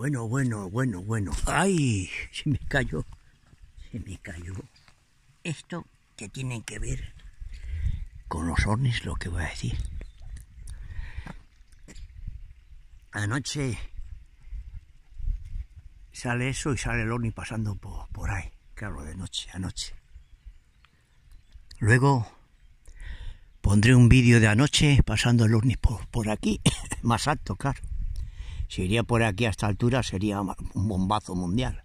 Bueno, bueno, bueno, bueno. ¡Ay! Se me cayó. Se me cayó. Esto que tiene que ver con los ornis, lo que voy a decir. Anoche sale eso y sale el horno pasando por, ahí. Claro, de noche anoche, Luego pondré un vídeo de anoche pasando el horno por, por aquí, más alto, claro. Si iría por aquí a esta altura sería un bombazo mundial.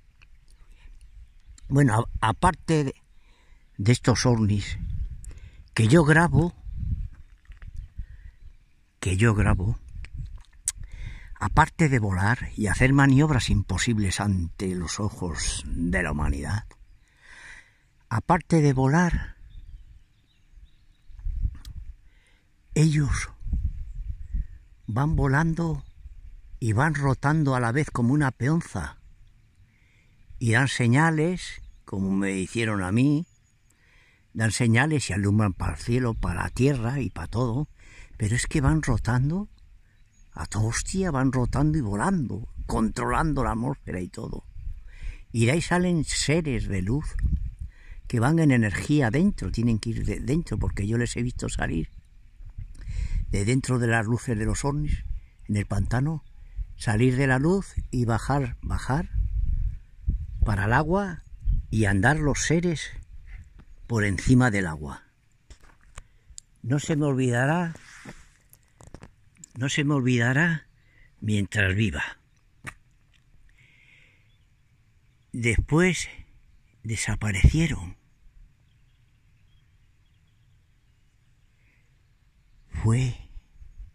Bueno, aparte de, estos ovnis que yo grabo, que yo grabo, aparte de volar y hacer maniobras imposibles ante los ojos de la humanidad, aparte de volar, ellos van volando y van rotando a la vez como una peonza. Y dan señales, como me hicieron a mí, dan señales y alumbran para el cielo, para la tierra y para todo, pero es que van rotando, a toda hostia van rotando y volando, controlando la atmósfera y todo. Y de ahí salen seres de luz que van en energía dentro, tienen que ir de dentro, porque yo les he visto salir de dentro de las luces de los ovnis, en el pantano, salir de la luz y bajar, bajar para el agua y andar los seres por encima del agua. No se me olvidará, no se me olvidará mientras viva. Después desaparecieron. Fue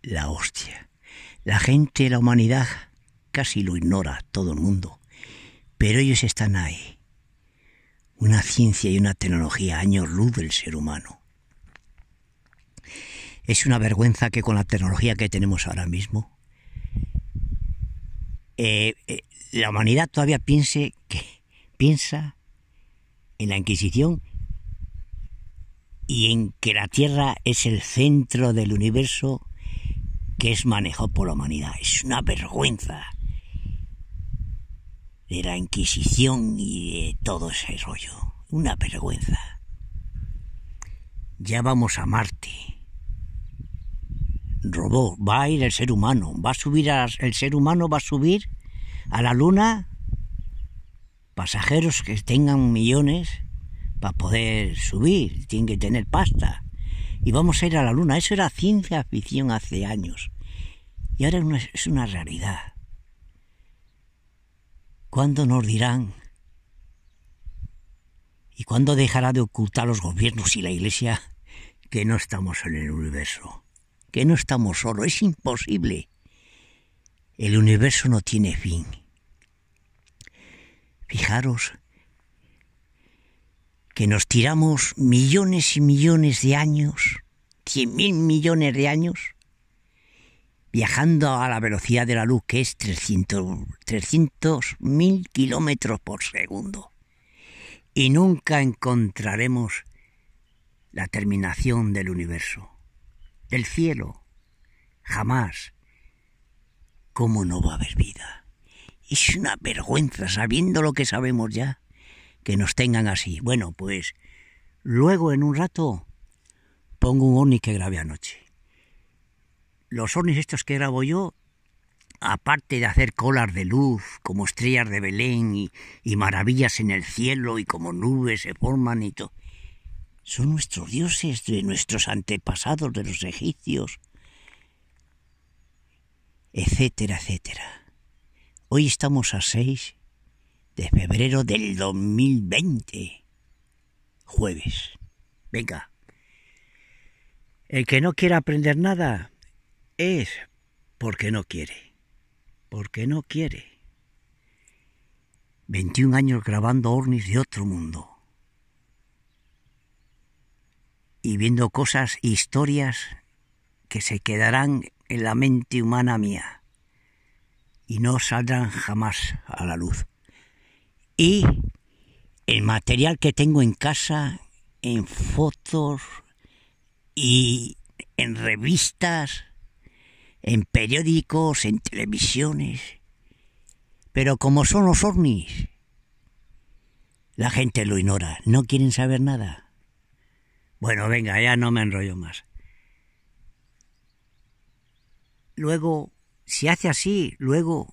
la hostia. La gente, la humanidad, casi lo ignora todo el mundo, pero ellos están ahí. Una ciencia y una tecnología años luz del ser humano. Es una vergüenza que con la tecnología que tenemos ahora mismo, eh, eh, la humanidad todavía piense que piensa en la Inquisición y en que la Tierra es el centro del universo que es manejado por la humanidad. Es una vergüenza de la Inquisición y de todo ese rollo. Una vergüenza. Ya vamos a Marte. Robó, va a ir el ser humano, va a subir a, el ser humano va a subir a la luna pasajeros que tengan millones para poder subir, tienen que tener pasta y vamos a ir a la luna. Eso era ciencia ficción hace años. Y ahora es una realidad. ¿Cuándo nos dirán? ¿Y cuándo dejará de ocultar los gobiernos y la Iglesia que no estamos en el universo? Que no estamos solos. Es imposible. El universo no tiene fin. Fijaros que nos tiramos millones y millones de años, cien mil millones de años, viajando a la velocidad de la luz, que es 300 mil kilómetros por segundo. Y nunca encontraremos la terminación del universo, del cielo. Jamás. ¿Cómo no va a haber vida? Es una vergüenza sabiendo lo que sabemos ya que nos tengan así. Bueno, pues luego en un rato pongo un ovni que grabé anoche. Los ovnis estos que grabo yo, aparte de hacer colas de luz, como estrellas de Belén y, y maravillas en el cielo y como nubes se forman y todo, son nuestros dioses, de nuestros antepasados, de los egipcios, etcétera, etcétera. Hoy estamos a seis de febrero del 2020. Jueves. Venga. El que no quiere aprender nada es porque no quiere. Porque no quiere. 21 años grabando Ornis de otro mundo. Y viendo cosas, historias que se quedarán en la mente humana mía y no saldrán jamás a la luz. Y el material que tengo en casa, en fotos y en revistas, en periódicos, en televisiones. Pero como son los ovnis, la gente lo ignora, no quieren saber nada. Bueno, venga, ya no me enrollo más. Luego, si hace así, luego,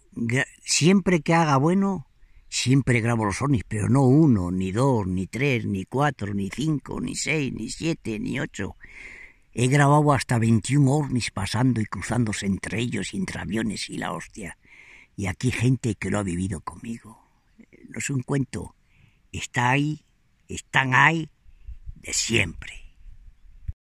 siempre que haga bueno, Siempre grabo los ovnis, pero no uno, ni dos, ni tres, ni cuatro, ni cinco, ni seis, ni siete, ni ocho. He grabado hasta 21 ovnis pasando y cruzándose entre ellos entre aviones y la hostia. Y aquí gente que lo ha vivido conmigo. No es un cuento. Está ahí, están ahí de siempre.